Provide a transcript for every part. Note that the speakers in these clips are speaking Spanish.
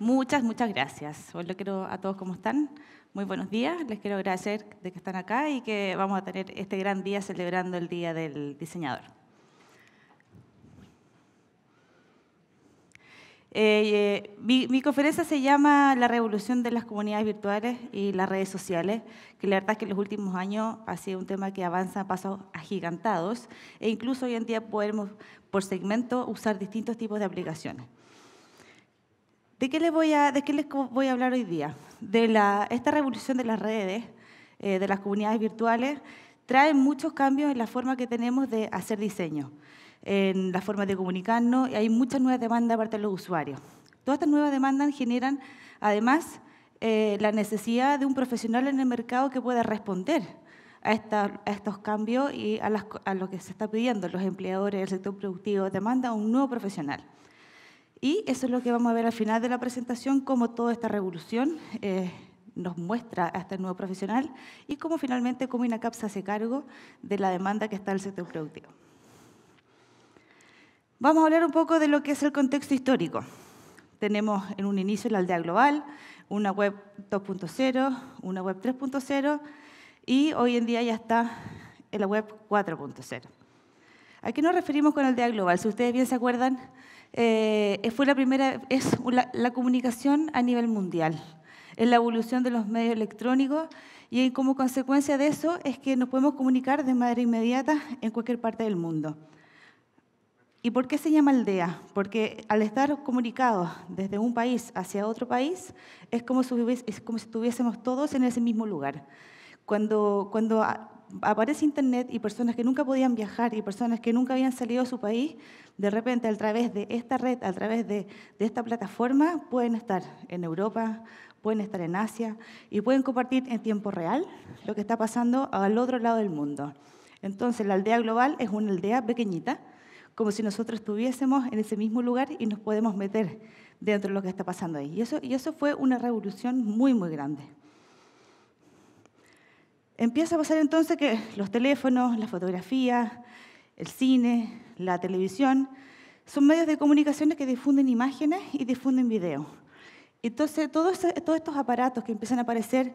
Muchas, muchas gracias. Hoy lo quiero a todos ¿cómo están. Muy buenos días. Les quiero agradecer de que están acá y que vamos a tener este gran día celebrando el Día del Diseñador. Eh, eh, mi, mi, conferencia se llama La revolución de las comunidades virtuales y las redes sociales, que la verdad es que en los últimos años ha sido un tema que avanza a pasos agigantados e incluso hoy en día podemos por segmento usar distintos tipos de aplicaciones. ¿De qué les voy a, de qué les voy a hablar hoy día? De esta revolución de las redes, eh, de las comunidades virtuales, trae muchos cambios en la forma que tenemos de hacer diseño, en la forma de comunicarnos, y hay muchas nuevas demandas aparte de los usuarios. Todas estas nuevas demandas generan, además, eh, la necesidad de un profesional en el mercado que pueda responder a, estos cambios y a, las, a, lo que se está pidiendo. Los empleadores, del sector productivo demanda un nuevo profesional. Y eso es lo que vamos a ver al final de la presentación, cómo toda esta revolución eh, nos muestra a este nuevo profesional y cómo finalmente cómo INACAP se hace cargo de la demanda que está en el sector productivo. Vamos a hablar un poco de lo que es el contexto histórico. Tenemos en un inicio la aldea global, una web 2.0, una web 3.0 y hoy en día ya está en la web 4.0. ¿A qué nos referimos con aldea global? Si ustedes bien se acuerdan, eh, fue la primera, es la, comunicación a nivel mundial, es la evolución de los medios electrónicos y como consecuencia de eso es que nos podemos comunicar de manera inmediata en cualquier parte del mundo. ¿Y por qué se llama aldea? Porque al estar comunicados desde un país hacia otro país, es como si, es como si estuviésemos todos en ese mismo lugar. Cuando, cuando ah, aparece Internet y personas que nunca podían viajar y personas que nunca habían salido de su país, de repente a través de esta red, a través de, esta plataforma, pueden estar en Europa, pueden estar en Asia y pueden compartir en tiempo real lo que está pasando al otro lado del mundo. Entonces, la aldea global es una aldea pequeñita, como si nosotros estuviésemos en ese mismo lugar y nos podemos meter dentro de lo que está pasando ahí. y eso fue una revolución muy, muy grande. Empieza a pasar entonces que los teléfonos, la fotografía, el cine, la televisión, son medios de comunicación que difunden imágenes y difunden video. Entonces, todos, todos estos aparatos que empiezan a aparecer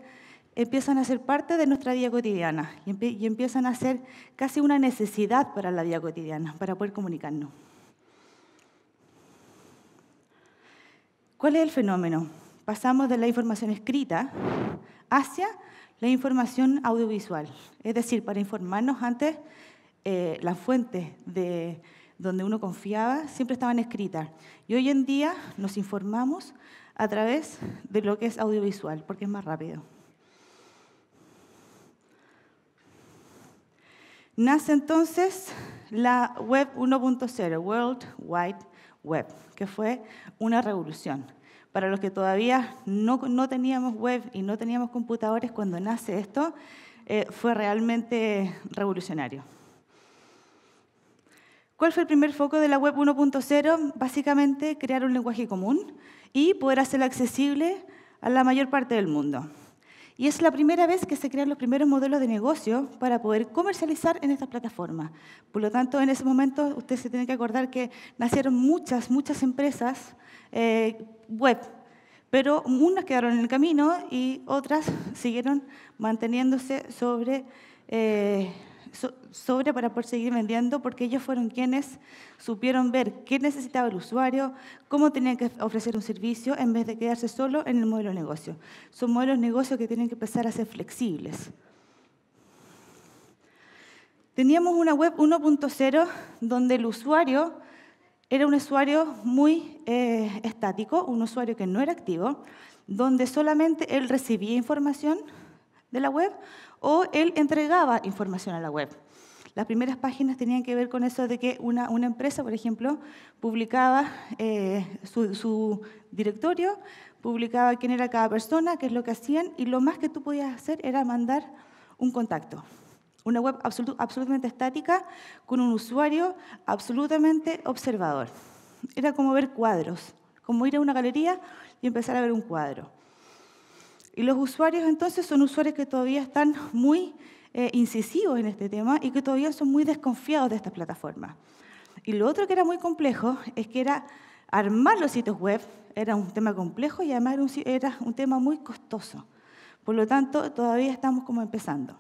empiezan a ser parte de nuestra vida cotidiana y, empiezan a ser casi una necesidad para la vida cotidiana, para poder comunicarnos. ¿Cuál es el fenómeno? Pasamos de la información escrita hacia la información audiovisual, es decir, para informarnos antes, eh, las fuentes de donde uno confiaba siempre estaban escritas. Y hoy en día nos informamos a través de lo que es audiovisual, porque es más rápido. Nace entonces la Web 1.0, World Wide Web, que fue una revolución para los que todavía no, teníamos web y no teníamos computadores cuando nace esto, eh, fue realmente revolucionario. ¿Cuál fue el primer foco de la web 1.0? Básicamente crear un lenguaje común y poder hacerlo accesible a la mayor parte del mundo. Y es la primera vez que se crean los primeros modelos de negocio para poder comercializar en esta plataforma. Por lo tanto, en ese momento usted se tiene que acordar que nacieron muchas, muchas empresas eh, web, pero unas quedaron en el camino y otras siguieron manteniéndose sobre... Eh, sobre para poder seguir vendiendo porque ellos fueron quienes supieron ver qué necesitaba el usuario, cómo tenían que ofrecer un servicio en vez de quedarse solo en el modelo de negocio. Son modelos de negocio que tienen que empezar a ser flexibles. Teníamos una web 1.0 donde el usuario era un usuario muy eh, estático, un usuario que no era activo, donde solamente él recibía información, de la web o él entregaba información a la web. Las primeras páginas tenían que ver con eso de que una, empresa, por ejemplo, publicaba eh, su, directorio, publicaba quién era cada persona, qué es lo que hacían, y lo más que tú podías hacer era mandar un contacto. Una web absolutamente estática, con un usuario absolutamente observador. Era como ver cuadros, como ir a una galería y empezar a ver un cuadro. Y los usuarios entonces son usuarios que todavía están muy eh, incisivos en este tema y que todavía son muy desconfiados de esta plataforma. Y lo otro que era muy complejo es que era armar los sitios web, era un tema complejo y además un, era un tema muy costoso. Por lo tanto, todavía estamos como empezando.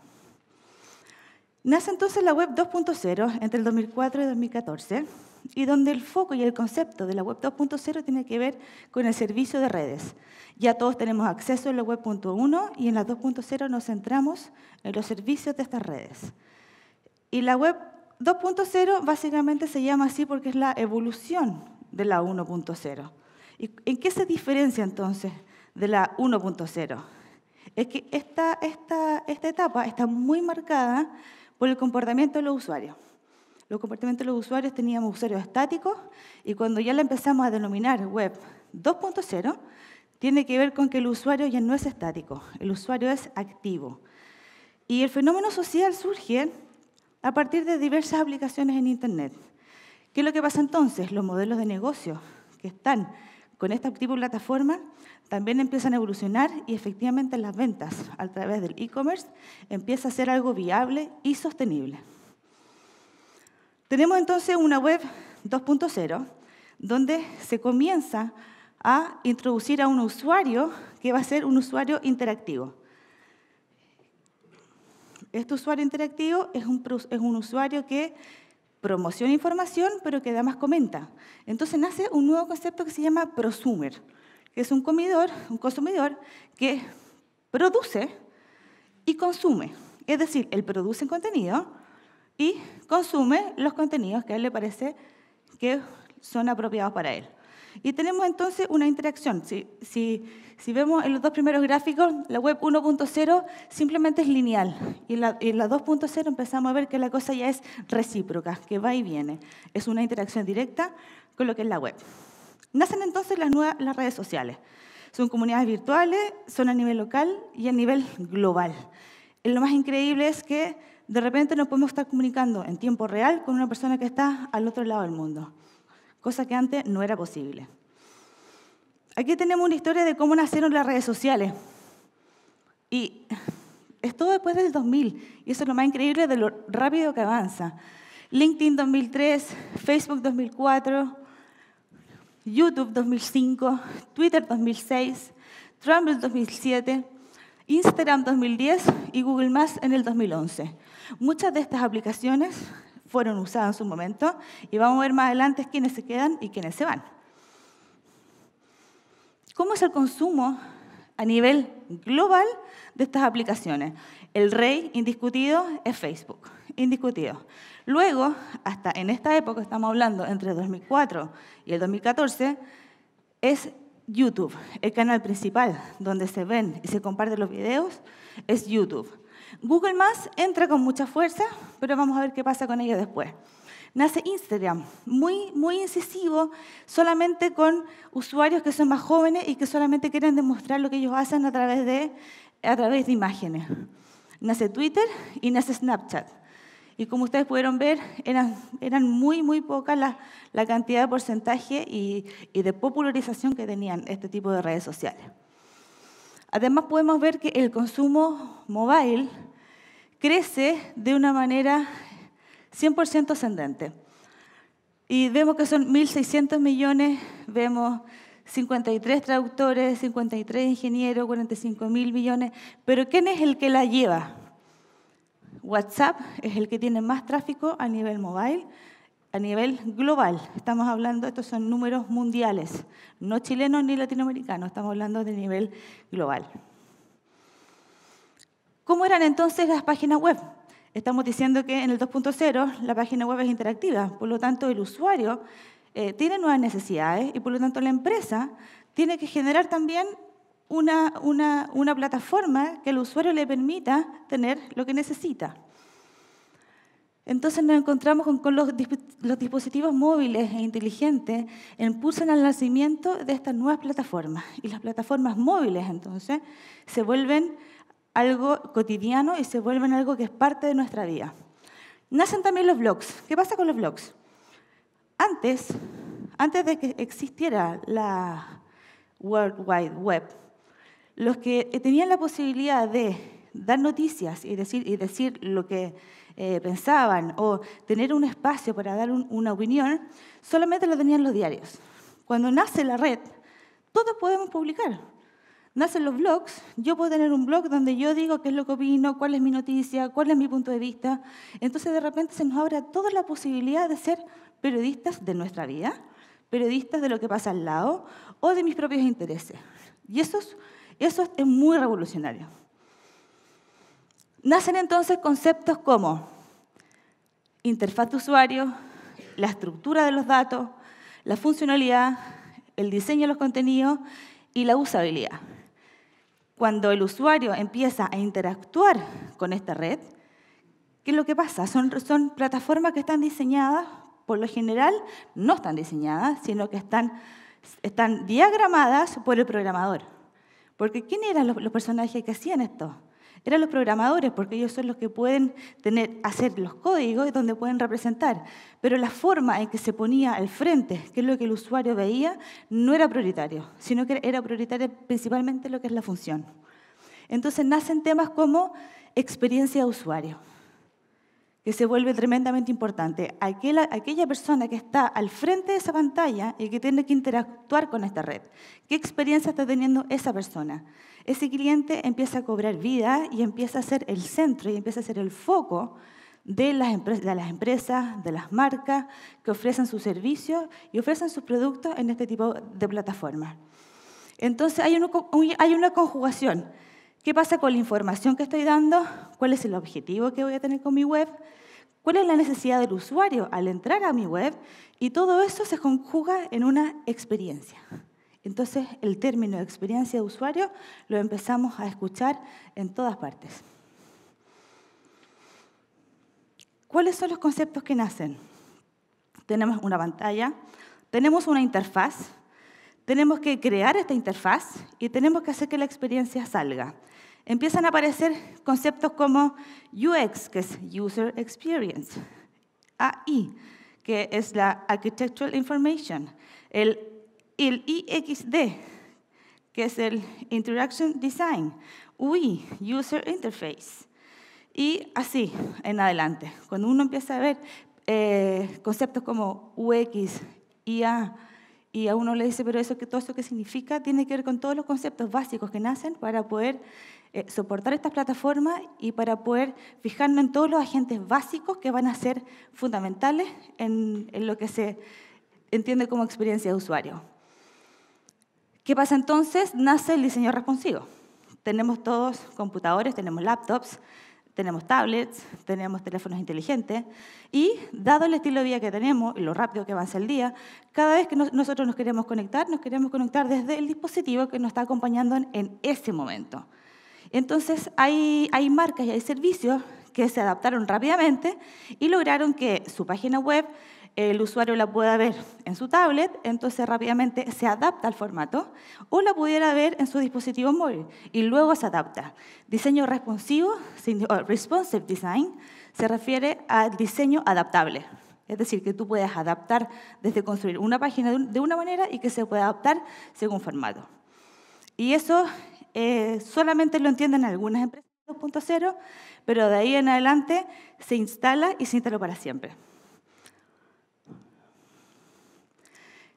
Nace entonces la web 2.0 entre el 2004 y 2014 y donde el foco y el concepto de la web 2.0 tiene que ver con el servicio de redes. Ya todos tenemos acceso en la web 1 y en la 2.0 nos centramos en los servicios de estas redes. Y la web 2.0 básicamente se llama así porque es la evolución de la 1.0. ¿Y en qué se diferencia entonces de la 1.0? Es que esta etapa está muy marcada por el comportamiento de los usuarios. Los comportamientos de los usuarios teníamos usuarios estáticos y cuando ya la empezamos a denominar web 2.0, tiene que ver con que el usuario ya no es estático, el usuario es activo. Y el fenómeno social surge a partir de diversas aplicaciones en Internet. ¿Qué es lo que pasa entonces? Los modelos de negocio que están con esta tipo plataforma también empiezan a evolucionar y efectivamente las ventas a través del e-commerce empieza a ser algo viable y sostenible. Tenemos entonces una web 2.0 donde se comienza a introducir a un usuario que va a ser un usuario interactivo. Este usuario interactivo es un, es un usuario que promociona información, pero que además comenta. Entonces nace un nuevo concepto que se llama prosumer, que es un un consumidor que produce y consume. Es decir, él produce contenido, y consume los contenidos que a él le parece que son apropiados para él. Y tenemos entonces una interacción. Si, vemos en los dos primeros gráficos, la web 1.0 simplemente es lineal y en la, la 2.0 empezamos a ver que la cosa ya es recíproca, que va y viene. Es una interacción directa con lo que es la web. Nacen entonces las, nuevas, las redes sociales. Son comunidades virtuales, son a nivel local y a nivel global. Lo más increíble es que de repente nos podemos estar comunicando en tiempo real con una persona que está al otro lado del mundo, cosa que antes no era posible. Aquí tenemos una historia de cómo nacieron las redes sociales. Y es todo después del 2000, y eso es lo más increíble de lo rápido que avanza. LinkedIn 2003, Facebook 2004, YouTube 2005, Twitter 2006, Tumblr 2007, Instagram 2010 y Google en el 2011. Muchas de estas aplicaciones fueron usadas en su momento y vamos a ver más adelante quiénes se quedan y quiénes se van. ¿Cómo es el consumo a nivel global de estas aplicaciones? El rey indiscutido es Facebook, indiscutido. Luego, hasta en esta época, estamos hablando entre 2004 y el 2014, es YouTube, el canal principal donde se ven y se comparten los videos, es YouTube. Google Maps entra con mucha fuerza, pero vamos a ver qué pasa con ella después. Nace Instagram, muy, muy incisivo, solamente con usuarios que son más jóvenes y que solamente quieren demostrar lo que ellos hacen a través de, a través de imágenes. Nace Twitter y nace Snapchat. Y como ustedes pudieron ver, eran, muy, muy pocas la, cantidad de porcentaje y, y de popularización que tenían este tipo de redes sociales. Además podemos ver que el consumo móvil crece de una manera 100% ascendente. Y vemos que son 1.600 millones, vemos 53 traductores, 53 ingenieros, 45.000 mil millones. Pero ¿quién es el que la lleva? WhatsApp es el que tiene más tráfico a nivel mobile, a nivel global. Estamos hablando, estos son números mundiales, no chilenos ni latinoamericanos, estamos hablando de nivel global. ¿Cómo eran entonces las páginas web? Estamos diciendo que en el 2.0 la página web es interactiva, por lo tanto el usuario eh, tiene nuevas necesidades y por lo tanto la empresa tiene que generar también una, una, plataforma que el usuario le permita tener lo que necesita. Entonces nos encontramos con, los, dispositivos móviles e inteligentes impulsan al nacimiento de estas nuevas plataformas. Y las plataformas móviles, entonces, se vuelven algo cotidiano y se vuelven algo que es parte de nuestra vida. Nacen también los blogs. ¿Qué pasa con los blogs? Antes, antes de que existiera la World Wide Web, los que tenían la posibilidad de dar noticias y decir, y decir lo que eh, pensaban o tener un espacio para dar una opinión, solamente lo tenían los diarios. Cuando nace la red, todos podemos publicar nacen los blogs. Yo puedo tener un blog donde yo digo qué es lo que opino, cuál es mi noticia, cuál es mi punto de vista. Entonces de repente se nos abre toda la posibilidad de ser periodistas de nuestra vida, periodistas de lo que pasa al lado o de mis propios intereses. Y eso es, eso es muy revolucionario. Nacen entonces conceptos como interfaz de usuario, la estructura de los datos, la funcionalidad, el diseño de los contenidos y la usabilidad. Cuando el usuario empieza a interactuar con esta red, ¿qué es lo que pasa? Son, plataformas que están diseñadas, por lo general no están diseñadas, sino que están, diagramadas por el programador. Porque ¿quién eran los personajes que hacían esto? eran los programadores, porque ellos son los que pueden tener, hacer los códigos y donde pueden representar. Pero la forma en que se ponía al frente, que es lo que el usuario veía, no era prioritario, sino que era prioritario principalmente lo que es la función. Entonces nacen temas como experiencia de usuario que se vuelve tremendamente importante. aquella persona que está al frente de esa pantalla y que tiene que interactuar con esta red. ¿Qué experiencia está teniendo esa persona? Ese cliente empieza a cobrar vida y empieza a ser el centro y empieza a ser el foco de las, de las empresas, de las marcas que ofrecen sus servicios y ofrecen sus productos en este tipo de plataformas. Entonces hay hay una conjugación ¿Qué pasa con la información que estoy dando? ¿Cuál es el objetivo que voy a tener con mi web? ¿Cuál es la necesidad del usuario al entrar a mi web? Y todo eso se conjuga en una experiencia. Entonces, el término de experiencia de usuario lo empezamos a escuchar en todas partes. ¿Cuáles son los conceptos que nacen? Tenemos una pantalla, tenemos una interfaz, tenemos que crear esta interfaz y tenemos que hacer que la experiencia salga empiezan a aparecer conceptos como UX, que es User Experience, AI, que es la Architectural Information, el, IXD, que es el Interaction Design, UI, User Interface, y así en adelante. Cuando uno empieza a ver eh, conceptos como UX, IA, y a uno le dice, pero eso, todo eso qué significa, tiene que ver con todos los conceptos básicos que nacen para poder eh, soportar estas plataformas y para poder fijarnos en todos los agentes básicos que van a ser fundamentales en, en lo que se entiende como experiencia de usuario. ¿Qué pasa entonces? Nace el diseño responsivo. Tenemos todos computadores, tenemos laptops, tenemos tablets, tenemos teléfonos inteligentes y dado el estilo de vida que tenemos y lo rápido que avanza el día, cada vez que nosotros nos queremos conectar, nos queremos conectar desde el dispositivo que nos está acompañando en, ese momento. Entonces hay, marcas y hay servicios que se adaptaron rápidamente y lograron que su página web el usuario la pueda ver en su tablet, entonces rápidamente se adapta al formato, o la pudiera ver en su dispositivo móvil y luego se adapta. Diseño responsivo, responsive design, se refiere al diseño adaptable. Es decir, que tú puedes adaptar desde construir una página de una manera y que se pueda adaptar según formato. Y eso eh, solamente lo entienden algunas empresas 2.0, pero de ahí en adelante se instala y se instala para siempre.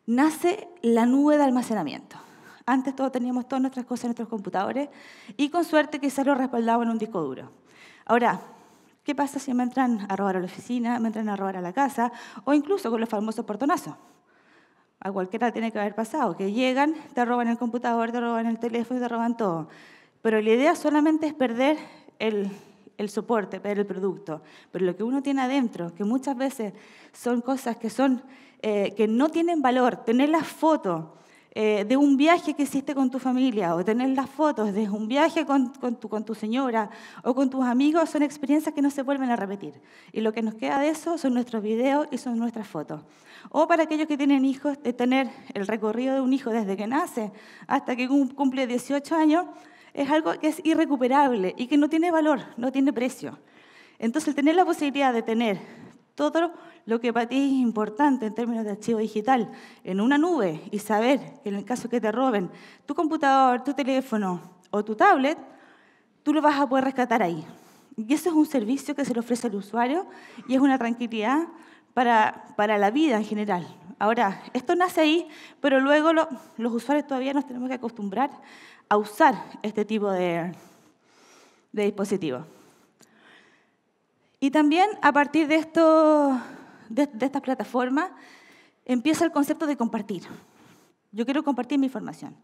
Nace la nube de almacenamiento. Antes todos teníamos todas nuestras cosas en nuestros computadores y con suerte quizás lo respaldaba en un disco duro. Ahora, ¿qué pasa si me entran a robar a la oficina, me entran a robar a la casa o incluso con los famosos portonazos? A cualquiera tiene que haber pasado, que llegan, te roban el computador, te roban el teléfono, te roban todo. Pero la idea solamente es perder el, soporte, perder el producto. Pero lo que uno tiene adentro, que muchas veces son cosas que, son, eh, que no tienen valor, tener las fotos, eh, de un viaje que hiciste con tu familia o tener las fotos de un viaje con, tu, con tu señora o con tus amigos son experiencias que no se vuelven a repetir. Y lo que nos queda de eso son nuestros videos y son nuestras fotos. O para aquellos que tienen hijos, de eh, tener el recorrido de un hijo desde que nace hasta que cumple 18 años es algo que es irrecuperable y que no tiene valor, no tiene precio. Entonces, el tener la posibilidad de tener todo lo que para ti es importante en términos de archivo digital en una nube y saber que en el caso que te roben tu computador, tu teléfono o tu tablet, tú lo vas a poder rescatar ahí. Y eso es un servicio que se le ofrece al usuario y es una tranquilidad para, la vida en general. Ahora, esto nace ahí, pero luego los usuarios todavía nos tenemos que acostumbrar a usar este tipo de, de dispositivos. Y también a partir de, esto, de, estas plataformas empieza el concepto de compartir. Yo quiero compartir mi formación.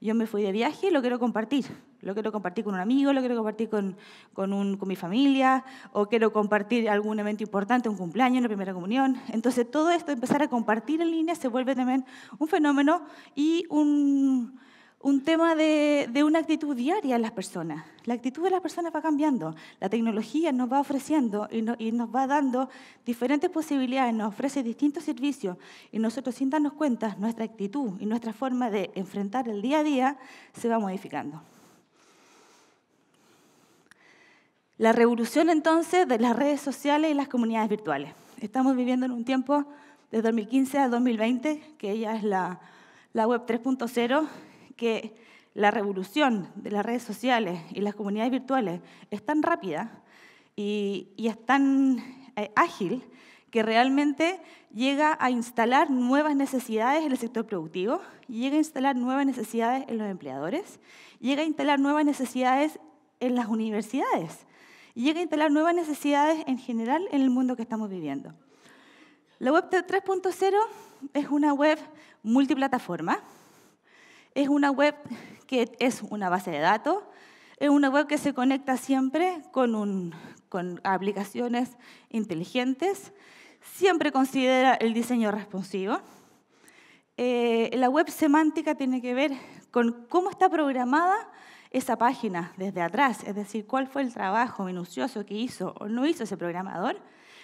Yo me fui de viaje y lo quiero compartir. Lo quiero compartir con un amigo, lo quiero compartir con, con, un, con mi familia, o quiero compartir algún evento importante, un cumpleaños, una primera comunión. Entonces, todo esto, empezar a compartir en línea, se vuelve también un fenómeno y un, un tema de, una actitud diaria en las personas. La actitud de las personas va cambiando. La tecnología nos va ofreciendo y, nos va dando diferentes posibilidades, nos ofrece distintos servicios y nosotros sin darnos cuenta, nuestra actitud y nuestra forma de enfrentar el día a día se va modificando. La revolución entonces de las redes sociales y las comunidades virtuales. Estamos viviendo en un tiempo de 2015 a 2020, que ya es la, la web 3.0 que la revolución de las redes sociales y las comunidades virtuales es tan rápida y, es tan eh, ágil que realmente llega a instalar nuevas necesidades en el sector productivo, llega a instalar nuevas necesidades en los empleadores, llega a instalar nuevas necesidades en las universidades, llega a instalar nuevas necesidades en general en el mundo que estamos viviendo. La web 3.0 es una web multiplataforma, es una web que es una base de datos, es una web que se conecta siempre con, aplicaciones inteligentes, siempre considera el diseño responsivo. Eh, la web semántica tiene que ver con cómo está programada esa página desde atrás, es decir, cuál fue el trabajo minucioso que hizo o no hizo ese programador,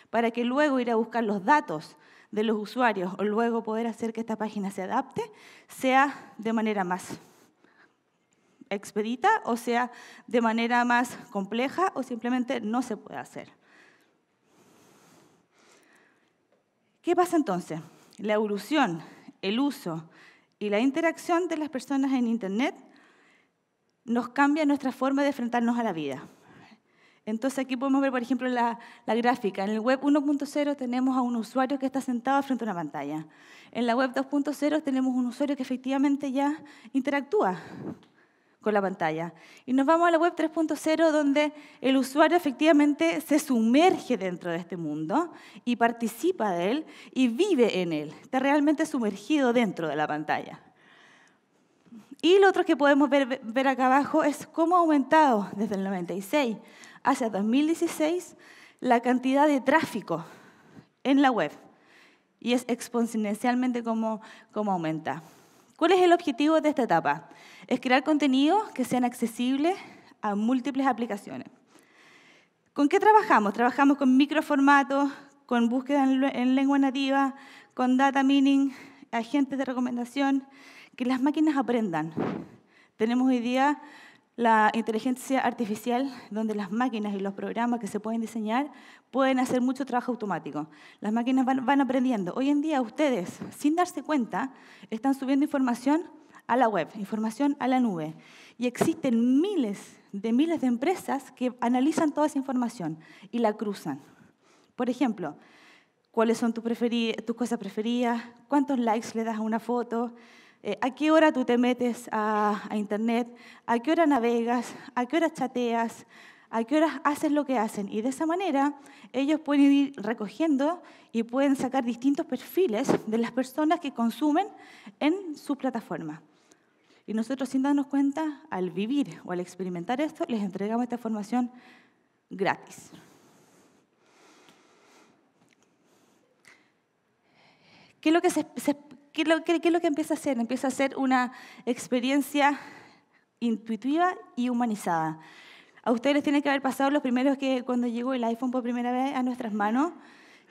para que luego ir a buscar los datos de los usuarios o luego poder hacer que esta página se adapte sea de manera más expedita o sea de manera más compleja o simplemente no se puede hacer. ¿Qué pasa entonces? La evolución, el uso y la interacción de las personas en Internet nos cambia nuestra forma de enfrentarnos a la vida. Entonces aquí podemos ver, por ejemplo, la, gráfica. En el web 1.0 tenemos a un usuario que está sentado frente a una pantalla. En la web 2.0 tenemos un usuario que efectivamente ya interactúa con la pantalla. Y nos vamos a la web 3.0 donde el usuario efectivamente se sumerge dentro de este mundo y participa de él y vive en él. Está realmente sumergido dentro de la pantalla. Y lo otro que podemos ver acá abajo es cómo ha aumentado desde el 96 hacia 2016 la cantidad de tráfico en la web y es exponencialmente como, como aumenta. ¿Cuál es el objetivo de esta etapa? Es crear contenidos que sean accesibles a múltiples aplicaciones. ¿Con qué trabajamos? Trabajamos con microformatos, con búsqueda en lengua nativa, con data mining, agentes de recomendación, que las máquinas aprendan. Tenemos hoy día la inteligencia artificial, donde las máquinas y los programas que se pueden diseñar pueden hacer mucho trabajo automático. Las máquinas van, aprendiendo. Hoy en día ustedes, sin darse cuenta, están subiendo información a la web, información a la nube. Y existen miles de miles de empresas que analizan toda esa información y la cruzan. Por ejemplo, cuáles son tus cosas preferidas, cuántos likes le das a una foto, eh, a qué hora tú te metes a, internet, a qué hora navegas, a qué hora chateas, a qué horas haces lo que hacen. Y de esa manera ellos pueden ir recogiendo y pueden sacar distintos perfiles de las personas que consumen en su plataforma. Y nosotros sin darnos cuenta, al vivir o al experimentar esto, les entregamos esta formación gratis. ¿Qué es lo que se, se, ¿Qué es, lo, que empieza a hacer? Empieza a ser una experiencia intuitiva y humanizada. A ustedes les tiene que haber pasado los primeros que cuando llegó el iPhone por primera vez a nuestras manos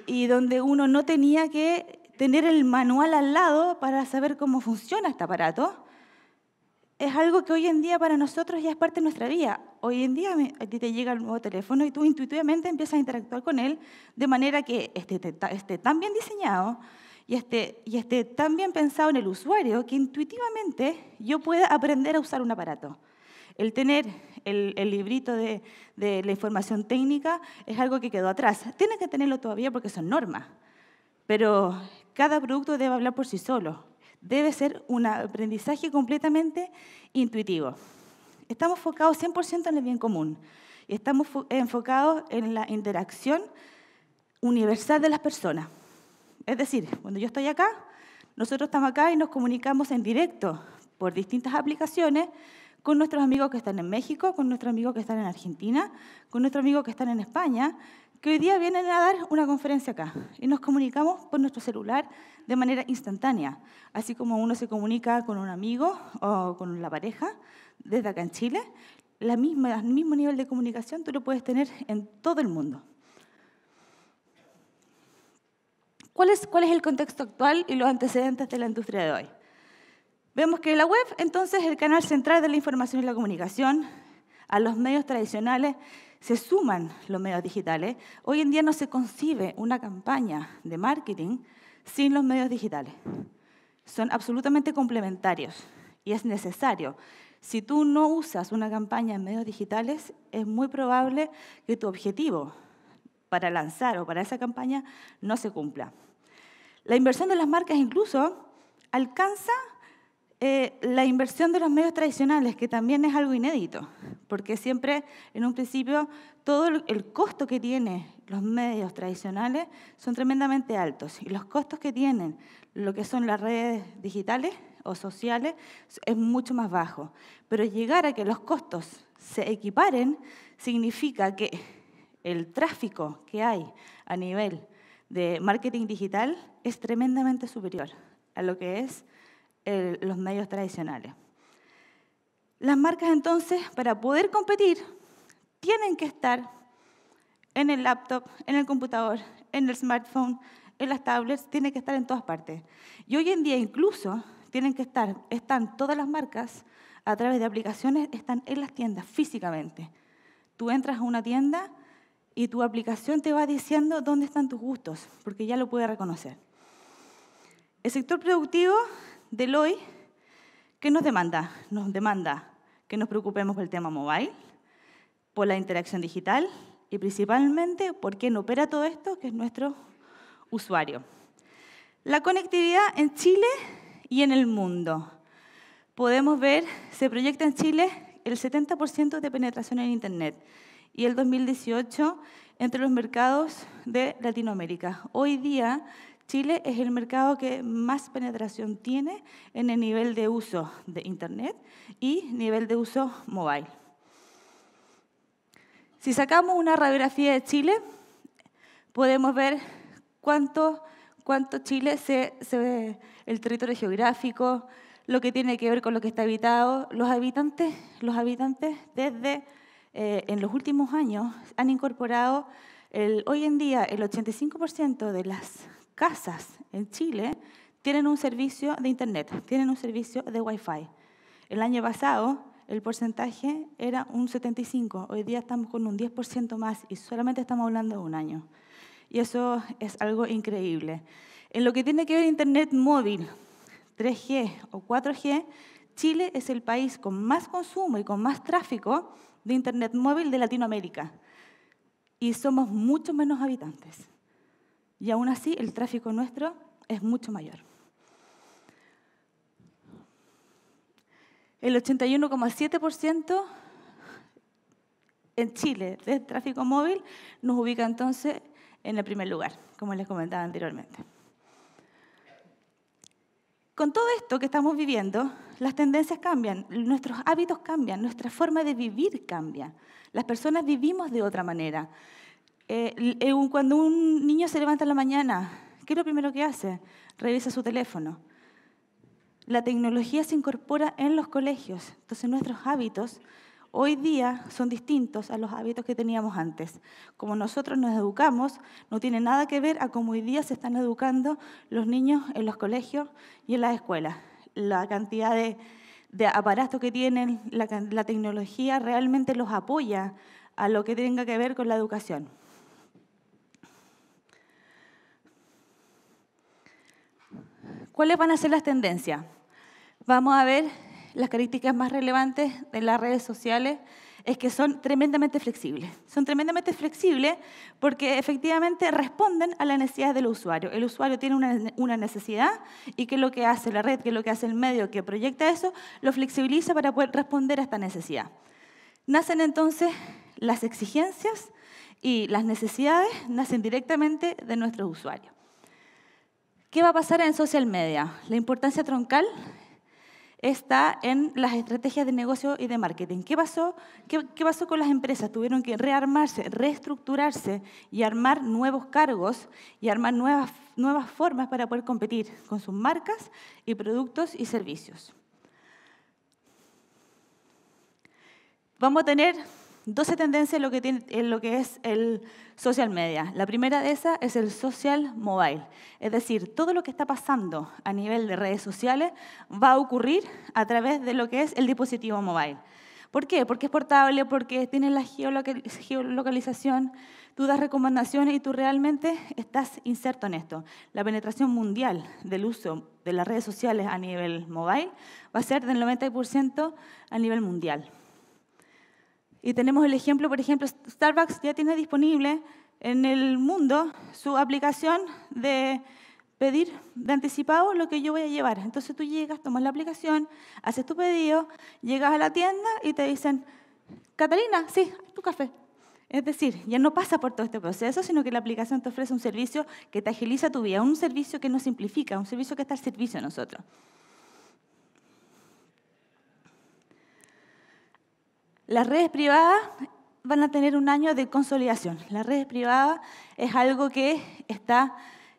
y donde uno no tenía que tener el manual al lado para saber cómo funciona este aparato. Es algo que hoy en día para nosotros ya es parte de nuestra vida. Hoy en día a ti te llega el nuevo teléfono y tú intuitivamente empiezas a interactuar con él de manera que esté tan bien diseñado y esté, y tan bien pensado en el usuario que intuitivamente yo pueda aprender a usar un aparato. El tener el, librito de, la información técnica es algo que quedó atrás. Tiene que tenerlo todavía porque son normas, pero cada producto debe hablar por sí solo. Debe ser un aprendizaje completamente intuitivo. Estamos focados 100% en el bien común y estamos enfocados en la interacción universal de las personas. Es decir, cuando yo estoy acá, nosotros estamos acá y nos comunicamos en directo por distintas aplicaciones con nuestros amigos que están en México, con nuestros amigos que están en Argentina, con nuestros amigos que están en España, que hoy día vienen a dar una conferencia acá y nos comunicamos por nuestro celular de manera instantánea, así como uno se comunica con un amigo o con la pareja desde acá en Chile, la misma, el mismo nivel de comunicación tú lo puedes tener en todo el mundo. ¿Cuál es, el contexto actual y los antecedentes de la industria de hoy? Vemos que la web entonces es el canal central de la información y la comunicación. A los medios tradicionales se suman los medios digitales. Hoy en día no se concibe una campaña de marketing sin los medios digitales. Son absolutamente complementarios y es necesario. Si tú no usas una campaña en medios digitales, es muy probable que tu objetivo para lanzar o para esa campaña no se cumpla. La inversión de las marcas incluso alcanza eh, la inversión de los medios tradicionales, que también es algo inédito, porque siempre en un principio todo el costo que tienen los medios tradicionales son tremendamente altos y los costos que tienen lo que son las redes digitales o sociales es mucho más bajo. Pero llegar a que los costos se equiparen significa que el tráfico que hay a nivel de marketing digital es tremendamente superior a lo que es eh, los medios tradicionales. Las marcas entonces, para poder competir, tienen que estar en el laptop, en el computador, en el smartphone, en las tablets, tienen que estar en todas partes. Y hoy en día incluso tienen que estar, están todas las marcas a través de aplicaciones, están en las tiendas físicamente. Tú entras a una tienda y tu aplicación te va diciendo dónde están tus gustos, porque ya lo puede reconocer. El sector productivo del hoy, ¿qué nos demanda? Nos demanda que nos preocupemos por el tema mobile, por la interacción digital y principalmente por quién opera todo esto, que es nuestro usuario. La conectividad en Chile y en el mundo. Podemos ver, se proyecta en Chile el 70% de penetración en Internet y el 2018 entre los mercados de Latinoamérica. Hoy día Chile es el mercado que más penetración tiene en el nivel de uso de Internet y nivel de uso mobile. Si sacamos una radiografía de Chile, podemos ver cuánto, Chile se, ve, el territorio geográfico, lo que tiene que ver con lo que está habitado. Los habitantes, los habitantes desde eh, en los últimos años han incorporado el, hoy en día el 85% de las casas en Chile tienen un servicio de Internet, tienen un servicio de Wi-Fi. El año pasado el porcentaje era un 75, hoy día estamos con un 10% más y solamente estamos hablando de un año. Y eso es algo increíble. En lo que tiene que ver Internet móvil, 3G o 4G, Chile es el país con más consumo y con más tráfico de Internet móvil de Latinoamérica. Y somos muchos menos habitantes. Y aún así el tráfico nuestro es mucho mayor. El 81,7% en Chile de tráfico móvil nos ubica entonces en el primer lugar, como les comentaba anteriormente. Con todo esto que estamos viviendo, las tendencias cambian, nuestros hábitos cambian, nuestra forma de vivir cambia. Las personas vivimos de otra manera. Eh, eh, cuando un niño se levanta en la mañana, ¿qué es lo primero que hace? Revisa su teléfono. La tecnología se incorpora en los colegios, entonces nuestros hábitos hoy día son distintos a los hábitos que teníamos antes. Como nosotros nos educamos, no tiene nada que ver a cómo hoy día se están educando los niños en los colegios y en las escuelas. La cantidad de, aparatos que tienen, la tecnología realmente los apoya a lo que tenga que ver con la educación. ¿Cuáles van a ser las tendencias? Vamos a ver las características más relevantes de las redes sociales es que son tremendamente flexibles. Son tremendamente flexibles porque efectivamente responden a las necesidades del usuario. El usuario tiene una, necesidad y que lo que hace la red, que lo que hace el medio que proyecta eso, lo flexibiliza para poder responder a esta necesidad. Nacen entonces las exigencias y las necesidades nacen directamente de nuestros usuarios. ¿Qué va a pasar en social media? La importancia troncal está en las estrategias de negocio y de marketing. ¿Qué pasó? ¿Qué, pasó con las empresas? Tuvieron que rearmarse, reestructurarse y armar nuevos cargos y armar nuevas, nuevas formas para poder competir con sus marcas y productos y servicios. Vamos a tener 12 tendencias en lo que, lo que es el social media. La primera de esa es el social mobile, es decir, todo lo que está pasando a nivel de redes sociales va a ocurrir a través de lo que es el dispositivo mobile. ¿Por qué? Porque es portable, porque tiene la geolocalización, tú das recomendaciones y tú realmente estás inserto en esto. La penetración mundial del uso de las redes sociales a nivel mobile va a ser del 90% a nivel mundial. Y tenemos el ejemplo, por ejemplo, Starbucks ya tiene disponible en el mundo su aplicación de pedir de anticipado lo que yo voy a llevar. Entonces tú llegas, tomas la aplicación, haces tu pedido, llegas a la tienda y te dicen, Catalina, sí, tu café. Es decir, ya no pasa por todo este proceso, sino que la aplicación te ofrece un servicio que te agiliza tu vida, un servicio que nos simplifica, un servicio que está al servicio de nosotros. Las redes privadas van a tener un año de consolidación. Las redes privadas es algo que está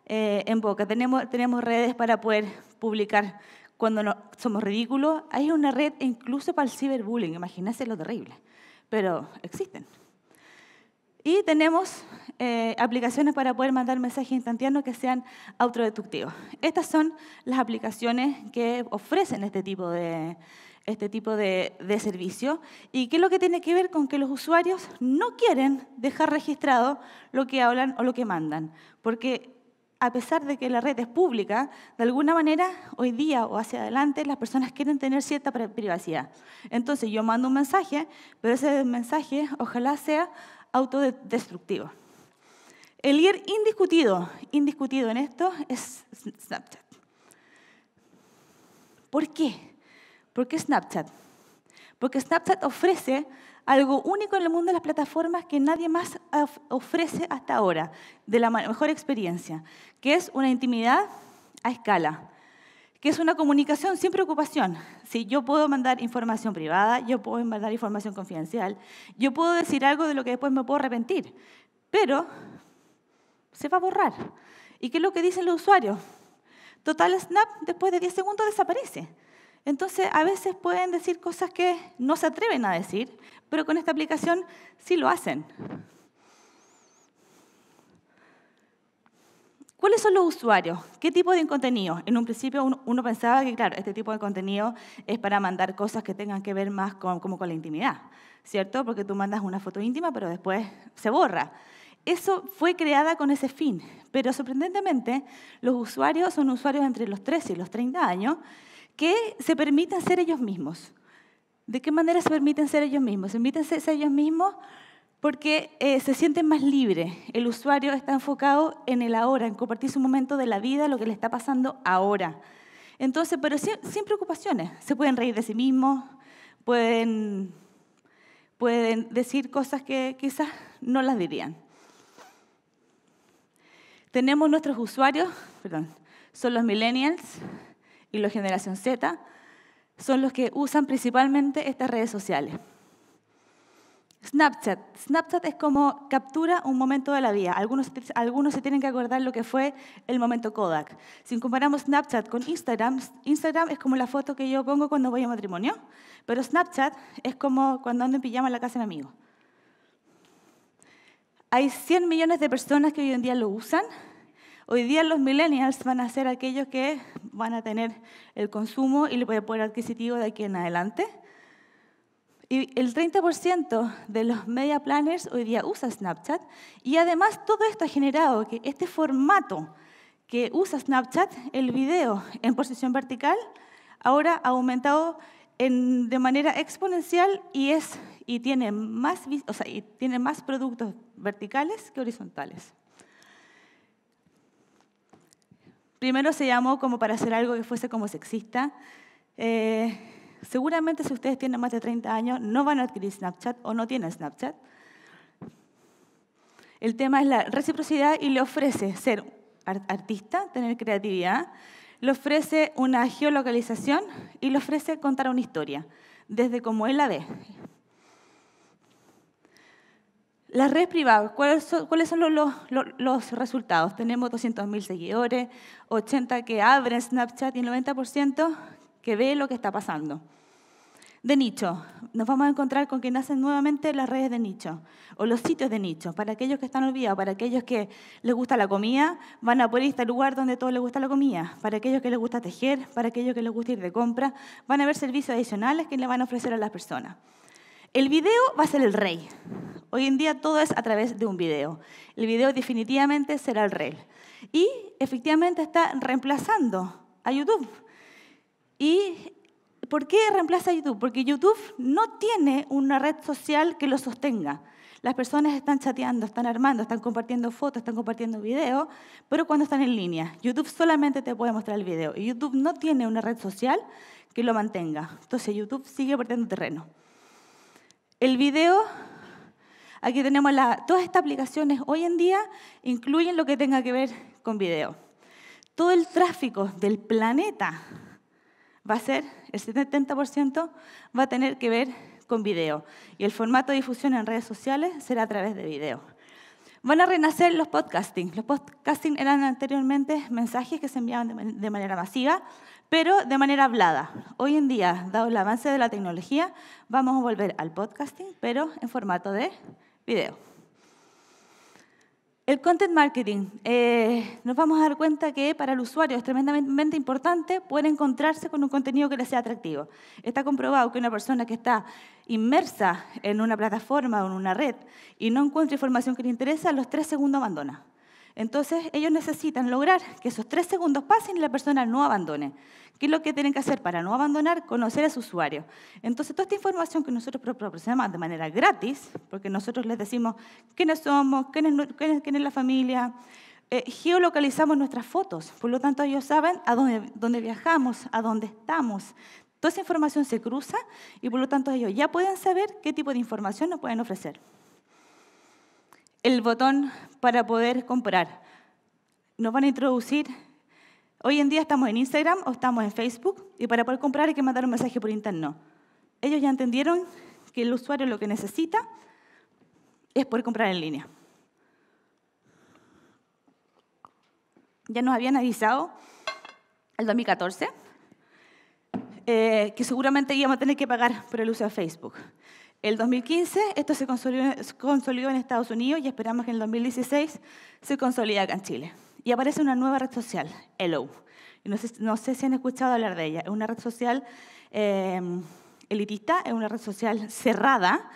eh, en boca. Tenemos, redes para poder publicar cuando no, somos ridículos. Hay una red incluso para el ciberbullying, imagínense lo terrible, pero existen. Y tenemos eh, aplicaciones para poder mandar mensajes instantáneos que sean autodestructivos. Estas son las aplicaciones que ofrecen este tipo de, este tipo de, servicio. ¿Y qué es lo que tiene que ver con que los usuarios no quieren dejar registrado lo que hablan o lo que mandan? Porque a pesar de que la red es pública, de alguna manera, hoy día o hacia adelante, las personas quieren tener cierta privacidad. Entonces, yo mando un mensaje, pero ese mensaje ojalá sea autodestructivo. El líder indiscutido, indiscutido en esto, es Snapchat. ¿Por qué? ¿Por qué Snapchat? Porque Snapchat ofrece algo único en el mundo de las plataformas que nadie más ofrece hasta ahora, de la mejor experiencia, que es una intimidad a escala que es una comunicación sin preocupación. Si yo puedo mandar información privada, yo puedo mandar información confidencial, yo puedo decir algo de lo que después me puedo arrepentir, pero se va a borrar. ¿Y qué es lo que dicen los usuarios? Total Snap después de 10 segundos desaparece. Entonces, a veces pueden decir cosas que no se atreven a decir, pero con esta aplicación sí lo hacen. ¿Cuáles son los usuarios? ¿Qué tipo de contenido? En un principio uno, pensaba que, claro, este tipo de contenido es para mandar cosas que tengan que ver más con, como con la intimidad, ¿cierto? Porque tú mandas una foto íntima, pero después se borra. Eso fue creada con ese fin, pero sorprendentemente los usuarios son usuarios entre los 13 y los 30 años que se permiten ser ellos mismos. ¿De qué manera se permiten ser ellos mismos? Se permiten ser ellos mismos porque eh, se sienten más libres. El usuario está enfocado en el ahora, en compartir su momento de la vida, lo que le está pasando ahora. Entonces, pero sin, preocupaciones. Se pueden reír de sí mismos, pueden, pueden decir cosas que quizás no las dirían. Tenemos nuestros usuarios, perdón, son los millennials y los generación Z, son los que usan principalmente estas redes sociales. Snapchat. Snapchat es como captura un momento de la vida. Algunos, algunos se tienen que acordar lo que fue el momento Kodak. Si comparamos Snapchat con Instagram, Instagram es como la foto que yo pongo cuando voy a matrimonio, pero Snapchat es como cuando ando en pijama en la casa de un amigo. Hay 100 millones de personas que hoy en día lo usan. Hoy en día los millennials van a ser aquellos que van a tener el consumo y el poder adquisitivo de aquí en adelante. Y el 30% de los media planners hoy día usa Snapchat. Y además todo esto ha generado que este formato que usa Snapchat, el video en posición vertical, ahora ha aumentado en, de manera exponencial y, es, y, tiene más, o tiene más productos verticales que horizontales. Primero se llamó como para hacer algo que fuese como sexista. Eh, Seguramente si ustedes tienen más de 30 años no van a adquirir Snapchat o no tienen Snapchat. El tema es la reciprocidad y le ofrece ser artista, tener creatividad, le ofrece una geolocalización y le ofrece contar una historia, desde como él la ve. Las redes privadas, ¿cuáles son, los, resultados? Tenemos 200.000 seguidores, 80 que abren Snapchat y 90% que ve lo que está pasando. De nicho, nos vamos a encontrar con que nacen nuevamente las redes de nicho o los sitios de nicho. Para aquellos que están olvidados, para aquellos que les gusta la comida, van a poder ir este lugar donde todo les gusta la comida. Para aquellos que les gusta tejer, para aquellos que les gusta ir de compra, van a haber servicios adicionales que le van a ofrecer a las personas. El video va a ser el rey. Hoy en día todo es a través de un video. El video definitivamente será el rey. Y efectivamente está reemplazando a YouTube. ¿Y por qué reemplaza YouTube? Porque YouTube no tiene una red social que lo sostenga. Las personas están chateando, están armando, están compartiendo fotos, están compartiendo videos, pero cuando están en línea, YouTube solamente te puede mostrar el video. Y YouTube no tiene una red social que lo mantenga. Entonces YouTube sigue perdiendo terreno. El video, aquí tenemos la, todas estas aplicaciones hoy en día incluyen lo que tenga que ver con video. Todo el tráfico del planeta va a ser, el 70% va a tener que ver con video. Y el formato de difusión en redes sociales será a través de video. Van a renacer los podcasting. Los podcasting eran anteriormente mensajes que se enviaban de manera masiva, pero de manera hablada. Hoy en día, dado el avance de la tecnología, vamos a volver al podcasting, pero en formato de video. El content marketing. Eh, nos vamos a dar cuenta que para el usuario es tremendamente importante poder encontrarse con un contenido que le sea atractivo. Está comprobado que una persona que está inmersa en una plataforma o en una red y no encuentra información que le interesa, los tres segundos abandona. Entonces, ellos necesitan lograr que esos tres segundos pasen y la persona no abandone. ¿Qué es lo que tienen que hacer para no abandonar? Conocer a su usuario. Entonces, toda esta información que nosotros proporcionamos de manera gratis, porque nosotros les decimos quiénes somos, quién es, la familia, eh, geolocalizamos nuestras fotos, por lo tanto ellos saben a dónde viajamos, a dónde estamos. Toda esa información se cruza y por lo tanto ellos ya pueden saber qué tipo de información nos pueden ofrecer el botón para poder comprar. Nos van a introducir, hoy en día estamos en Instagram o estamos en Facebook, y para poder comprar hay que mandar un mensaje por interno. Ellos ya entendieron que el usuario lo que necesita es poder comprar en línea. Ya nos habían avisado el 2014 eh, que seguramente íbamos a tener que pagar por el uso de Facebook. El 2015 esto se consolidó, en Estados Unidos y esperamos que en el 2016 se consolide acá en Chile. Y aparece una nueva red social, Hello. No sé, si han escuchado hablar de ella. Es una red social eh, elitista, es una red social cerrada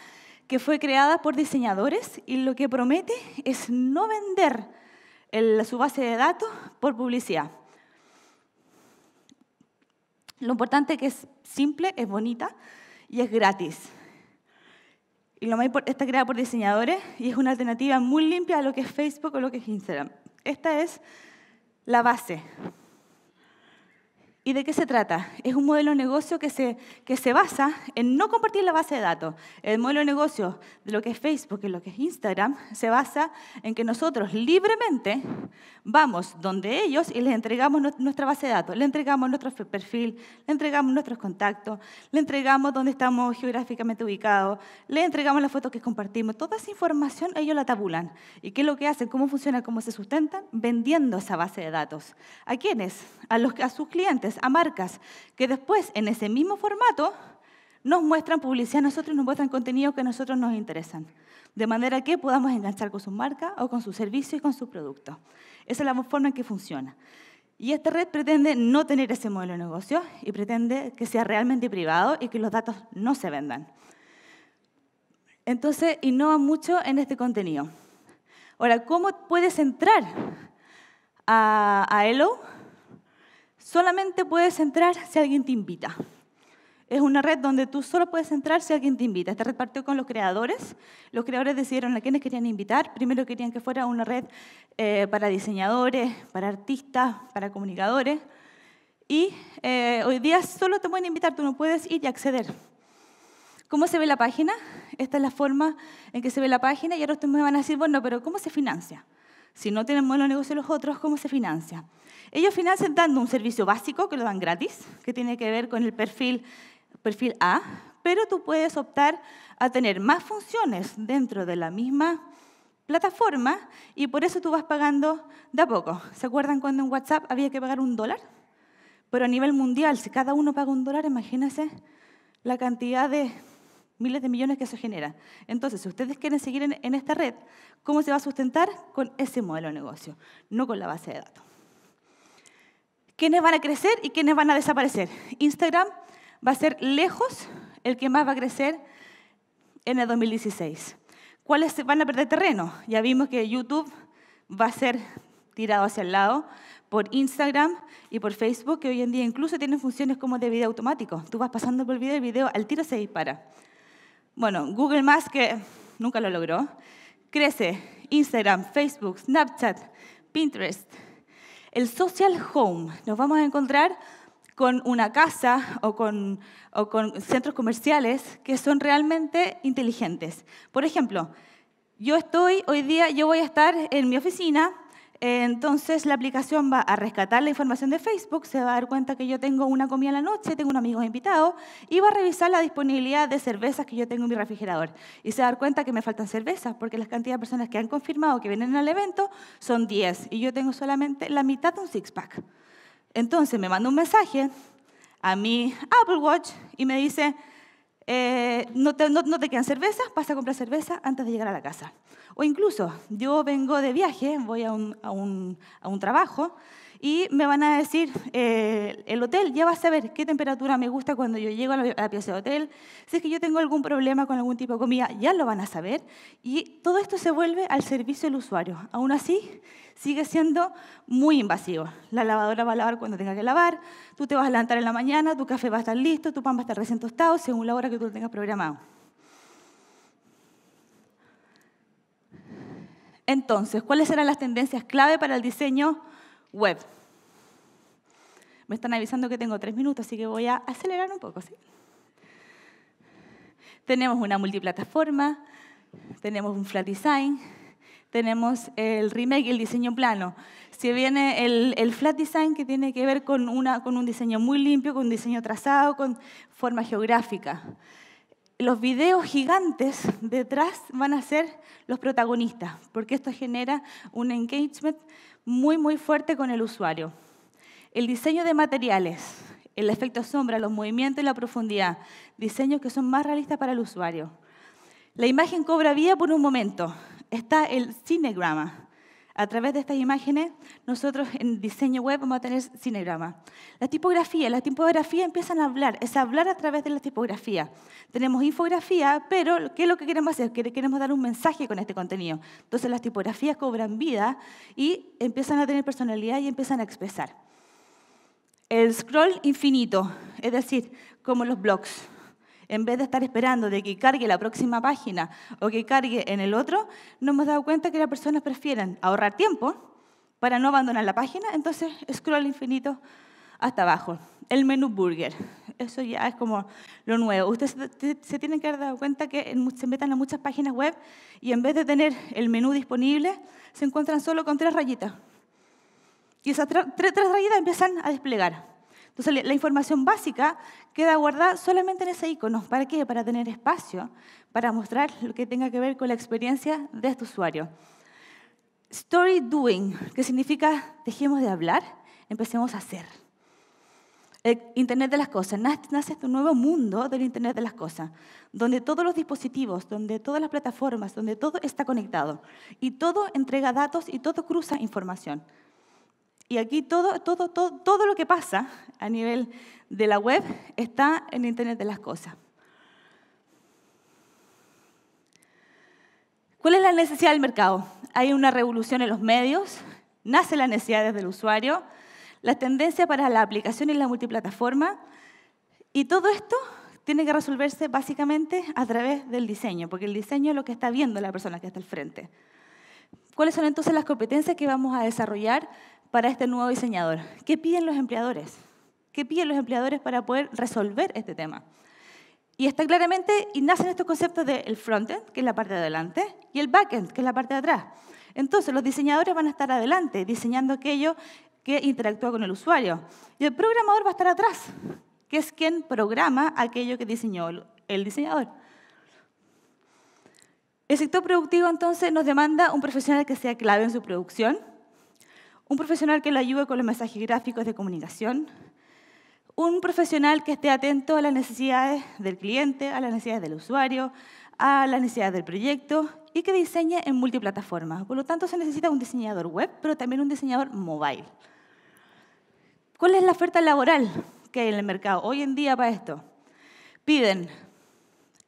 que fue creada por diseñadores y lo que promete es no vender su base de datos por publicidad. Lo importante es que es simple, es bonita y es gratis. Y lo está creada por diseñadores y es una alternativa muy limpia a lo que es Facebook o lo que es Instagram. Esta es la base, ¿Y de qué se trata? Es un modelo de negocio que se, que se basa en no compartir la base de datos. El modelo de negocio de lo que es Facebook y lo que es Instagram se basa en que nosotros libremente vamos donde ellos y les entregamos nuestra base de datos, le entregamos nuestro perfil, le entregamos nuestros contactos, le entregamos dónde estamos geográficamente ubicados, le entregamos las fotos que compartimos. Toda esa información ellos la tabulan. ¿Y qué es lo que hacen? ¿Cómo funciona? ¿Cómo se sustentan? Vendiendo esa base de datos. ¿A quiénes? a sus clientes a marcas, que después en ese mismo formato nos muestran publicidad a nosotros, nos muestran contenido que a nosotros nos interesan, de manera que podamos enganchar con su marca o con su servicio y con su producto Esa es la forma en que funciona. Y esta red pretende no tener ese modelo de negocio y pretende que sea realmente privado y que los datos no se vendan. Entonces, innova mucho en este contenido. Ahora, ¿cómo puedes entrar a, a Solamente puedes entrar si alguien te invita. Es una red donde tú solo puedes entrar si alguien te invita. Esta red partió con los creadores. Los creadores decidieron a quiénes querían invitar. Primero querían que fuera una red eh, para diseñadores, para artistas, para comunicadores. Y eh, hoy día solo te pueden invitar, tú no puedes ir y acceder. ¿Cómo se ve la página? Esta es la forma en que se ve la página y ahora ustedes me van a decir, bueno, pero ¿cómo se financia? Si no tienen modelo de negocio los otros, ¿cómo se financia? Ellos financian dando un servicio básico, que lo dan gratis, que tiene que ver con el perfil, perfil A, pero tú puedes optar a tener más funciones dentro de la misma plataforma y por eso tú vas pagando de a poco. ¿Se acuerdan cuando en WhatsApp había que pagar un dólar? Pero a nivel mundial, si cada uno paga un dólar, imagínense la cantidad de miles de millones que se genera. Entonces, si ustedes quieren seguir en, esta red, ¿cómo se va a sustentar? Con ese modelo de negocio, no con la base de datos. ¿Quiénes van a crecer y quiénes van a desaparecer? Instagram va a ser lejos el que más va a crecer en el 2016. ¿Cuáles van a perder terreno? Ya vimos que YouTube va a ser tirado hacia el lado por Instagram y por Facebook, que hoy en día incluso tienen funciones como de video automático. Tú vas pasando por el video, y el video al tiro se dispara. Bueno, Google más que nunca lo logró, crece, Instagram, Facebook, Snapchat, Pinterest. El social home, nos vamos a encontrar con una casa o con, o con centros comerciales que son realmente inteligentes. Por ejemplo, yo estoy hoy día, yo voy a estar en mi oficina entonces la aplicación va a rescatar la información de Facebook, se va a dar cuenta que yo tengo una comida la noche, tengo un amigo invitado, y va a revisar la disponibilidad de cervezas que yo tengo en mi refrigerador. Y se va a dar cuenta que me faltan cervezas, porque las cantidad de personas que han confirmado que vienen al evento son 10, y yo tengo solamente la mitad de un six-pack. Entonces me manda un mensaje a mi Apple Watch y me dice, eh, no, te, quedan cervezas, pasa a comprar cerveza antes de llegar a la casa. O incluso, yo vengo de viaje, voy a un trabajo, y me van a decir eh, el hotel, ya va a saber qué temperatura me gusta cuando yo llego a la, pieza de hotel, si es que yo tengo algún problema con algún tipo de comida, ya lo van a saber. Y todo esto se vuelve al servicio del usuario. Aún así, sigue siendo muy invasivo. La lavadora va a lavar cuando tenga que lavar, tú te vas a levantar en la mañana, tu café va a estar listo, tu pan va a estar recién tostado, según la hora que tú lo tengas programado. Entonces, ¿cuáles serán las tendencias clave para el diseño web. Me están avisando que tengo tres minutos, así que voy a acelerar un poco, ¿sí? Tenemos una multiplataforma, tenemos un flat design, tenemos el remake y el diseño plano. Si viene el, flat design que tiene que ver con, una, con un diseño muy limpio, con un diseño trazado, con forma geográfica. Los videos gigantes detrás van a ser los protagonistas, porque esto genera un engagement muy, muy fuerte con el usuario. El diseño de materiales, el efecto sombra, los movimientos y la profundidad, diseños que son más realistas para el usuario. La imagen cobra vida por un momento. Está el cinegrama, a través de estas imágenes, nosotros en diseño web vamos a tener cinegrama. La tipografía, la tipografía empiezan a hablar, es hablar a través de la tipografía. Tenemos infografía, pero ¿qué es lo que queremos hacer? Queremos dar un mensaje con este contenido. Entonces las tipografías cobran vida y empiezan a tener personalidad y empiezan a expresar. El scroll infinito, es decir, como los blogs en vez de estar esperando de que cargue la próxima página o que cargue en el otro, nos hemos dado cuenta que las personas prefieren ahorrar tiempo para no abandonar la página, entonces scroll infinito hasta abajo. El menú burger, eso ya es como lo nuevo. Ustedes se tienen que haber dado cuenta que se metan a muchas páginas web y en vez de tener el menú disponible, se encuentran solo con tres rayitas. Y esas tres rayitas empiezan a desplegar. Entonces, la información básica queda guardada solamente en ese icono. ¿Para qué? Para tener espacio, para mostrar lo que tenga que ver con la experiencia de este usuario. Story doing, que significa dejemos de hablar, empecemos a hacer. Internet de las cosas. Nace este nuevo mundo del Internet de las cosas, donde todos los dispositivos, donde todas las plataformas, donde todo está conectado y todo entrega datos y todo cruza información. Y aquí todo, todo, todo, todo lo que pasa a nivel de la web está en Internet de las Cosas. ¿Cuál es la necesidad del mercado? Hay una revolución en los medios, nace la necesidad del usuario, la tendencia para la aplicación y la multiplataforma, y todo esto tiene que resolverse básicamente a través del diseño, porque el diseño es lo que está viendo la persona que está al frente. ¿Cuáles son entonces las competencias que vamos a desarrollar para este nuevo diseñador. ¿Qué piden los empleadores? ¿Qué piden los empleadores para poder resolver este tema? Y está claramente, y nacen estos conceptos del frontend, que es la parte de adelante, y el backend, que es la parte de atrás. Entonces, los diseñadores van a estar adelante, diseñando aquello que interactúa con el usuario. Y el programador va a estar atrás, que es quien programa aquello que diseñó el diseñador. El sector productivo, entonces, nos demanda un profesional que sea clave en su producción, un profesional que lo ayude con los mensajes gráficos de comunicación, un profesional que esté atento a las necesidades del cliente, a las necesidades del usuario, a las necesidades del proyecto y que diseñe en multiplataforma. Por lo tanto, se necesita un diseñador web, pero también un diseñador mobile. ¿Cuál es la oferta laboral que hay en el mercado hoy en día para esto? Piden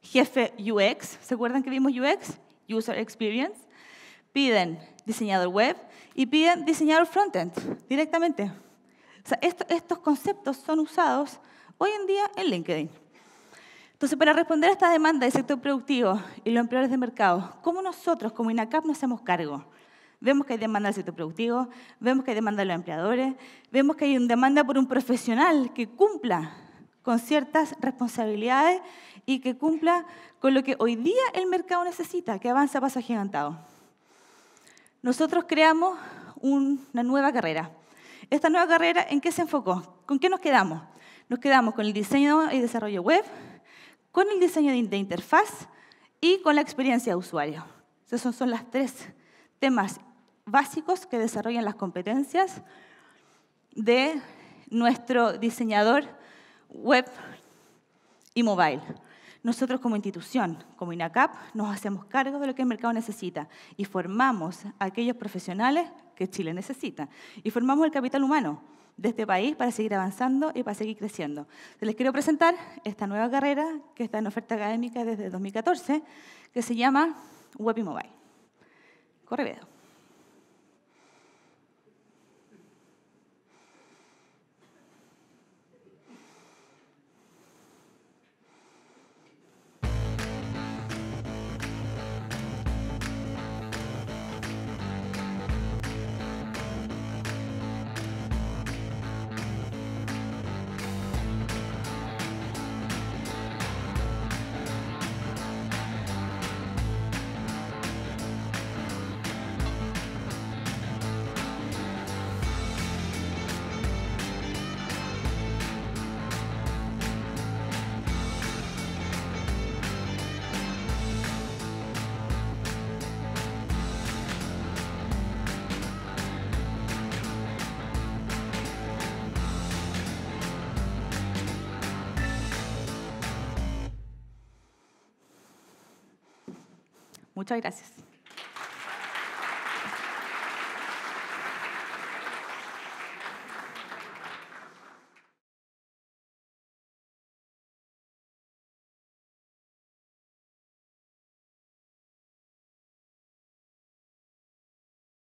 jefe UX, ¿se acuerdan que vimos UX? User Experience. Piden diseñador web y piden diseñador frontend directamente. estos conceptos son usados hoy en día en LinkedIn. Entonces, para responder a esta demanda del sector productivo y los empleadores de mercado, ¿cómo nosotros como INACAP nos hacemos cargo? Vemos que hay demanda del sector productivo, vemos que hay demanda de los empleadores, vemos que hay una demanda por un profesional que cumpla con ciertas responsabilidades y que cumpla con lo que hoy día el mercado necesita, que avanza a paso agigantado nosotros creamos una nueva carrera. Esta nueva carrera, ¿en qué se enfocó? ¿Con qué nos quedamos? Nos quedamos con el diseño y desarrollo web, con el diseño de interfaz y con la experiencia de usuario. Esos son los tres temas básicos que desarrollan las competencias de nuestro diseñador web y mobile nosotros como institución, como INACAP, nos hacemos cargo de lo que el mercado necesita y formamos a aquellos profesionales que Chile necesita. Y formamos el capital humano de este país para seguir avanzando y para seguir creciendo. Les quiero presentar esta nueva carrera que está en oferta académica desde 2014, que se llama Web y Mobile. Corre Muchas gracias.